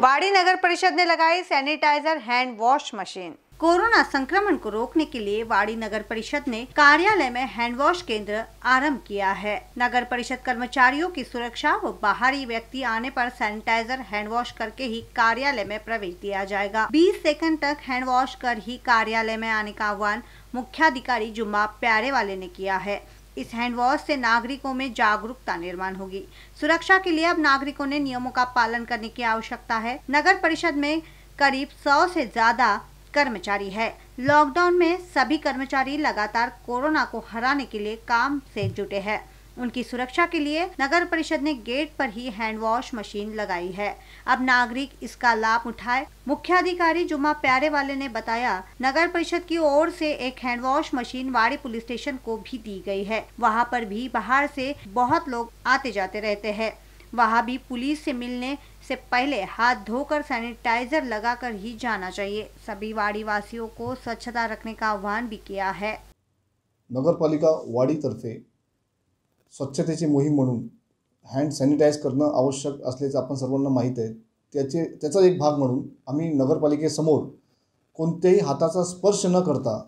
बाड़ी नगर परिषद ने लगाई sanitiser hand wash machine corona संक्रमण को रोकने के लिए वाड़ी नगर परिषद ने कार्यालय में हैंड वॉश केंद्र आरंभ किया है नगर परिषद कर्मचारियों की सुरक्षा व बाहरी व्यक्ति आने पर सैनिटाइजर हैंड वॉश करके ही कार्यालय में प्रवेश दिया जाएगा 20 सेकंड तक हैंड वॉश कर ही कार्यालय में आने का आह्वान मुख्याधिकारी जुम्मा प्यारे वाले ने किया है इस हैंड वॉश से नागरिकों में जागरूकता निर्माण होगी सुरक्षा के लिए अब नागरिकों ने नियमों का पालन करने की आवश्यकता है नगर परिषद में करीब सौ से ज्यादा कर्मचारी है लॉकडाउन में सभी कर्मचारी लगातार कोरोना को हराने के लिए काम से जुटे हैं उनकी सुरक्षा के लिए नगर परिषद ने गेट पर ही हैंड वॉश मशीन लगाई है अब नागरिक इसका लाभ उठाए मुख्याधिकारी जुमा प्यारे वाले ने बताया नगर परिषद की ओर से एक hand wash machine Wadi police station को भी दी गई है वहाँ पर भी बाहर से बहुत लोग आते जाते रहते हैं वहाँ भी पुलिस से मिलने से पहले हाथ धोकर सैनिटाइजर लगाकर ही जाना चाहिए सभी वाड़ी वासियों को स्वच्छता रखने का आह्वान भी किया है नगर पालिका वाड़ी तरफे स्वच्छतेची मोहीम म्हणून हँड सॅनिटाईज करणं आवश्यक असल्याचं आपण सर्वांना माहीत आहे त्याचे त्याचा एक भाग म्हणून आम्ही नगरपालिकेसमोर कोणत्याही हाताचा स्पर्श न करता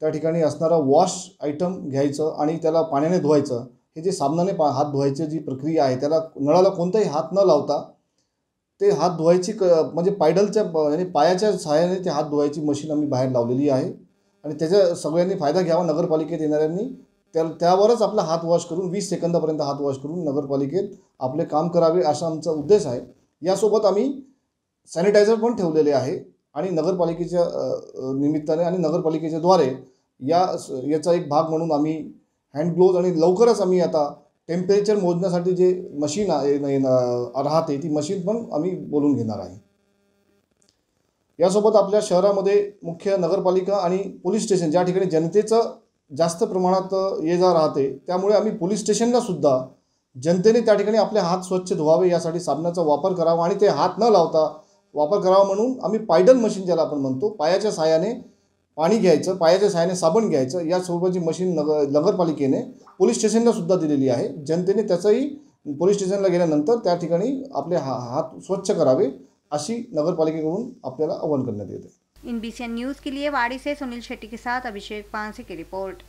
त्या ठिकाणी असणारा वॉश आयटम घ्यायचं आणि त्याला पाण्याने धुवायचं हे जे साबणाने पा हात धुवायची जी प्रक्रिया आहे त्याला नळाला कोणताही हात न लावता ते हात धुवायची क म्हणजे पायडलच्या म्हणजे पायाच्या सहाय्याने ते हात धुवायची मशीन आम्ही बाहेर लावलेली आहे आणि त्याचा सगळ्यांनी फायदा घ्यावा नगरपालिकेत येणाऱ्यांनी त्या त्यावरच आपला हात वॉश करून वीस सेकंदापर्यंत हात वॉश करून नगरपालिकेत आपले काम करावे असा आमचा उद्देश आहे यासोबत आम्ही सॅनिटायझर पण ठेवलेले आहे आणि नगरपालिकेच्या निमित्ताने आणि नगरपालिकेच्या द्वारे या याचा एक भाग म्हणून आम्ही हँड ग्लोव्ज आणि लवकरच आम्ही आता टेम्परेचर मोजण्यासाठी जे मशीन आहे राहते ती मशीन पण आम्ही बोलून घेणार आहे यासोबत आपल्या शहरामध्ये मुख्य नगरपालिका आणि पोलीस स्टेशन ज्या ठिकाणी जनतेचं जास्त प्रमाणात ये जा राहते त्यामुळे आम्ही पोलीस स्टेशनला सुद्धा जनतेने त्या ठिकाणी आपले हात स्वच्छ धुवावे यासाठी साबणाचा वापर करावा आणि ते हात न लावता वापर करावा म्हणून आम्ही पायडल मशीन ज्याला आपण म्हणतो पायाच्या साहाय्याने पाणी घ्यायचं पायाच्या साहाय्याने साबण घ्यायचं या स्वरूपाची मशीन नग नगरपालिकेने पोलीस स्टेशनला सुद्धा दिलेली आहे जनतेने त्याचंही पोलीस स्टेशनला गेल्यानंतर त्या ठिकाणी आपले हा हात स्वच्छ करावे अशी नगरपालिकेकडून आपल्याला आवाहन करण्यात येते इन बी न्यूज़ के लिए वाड़ी से सुनील शेट्टी के साथ अभिषेक पांसे की रिपोर्ट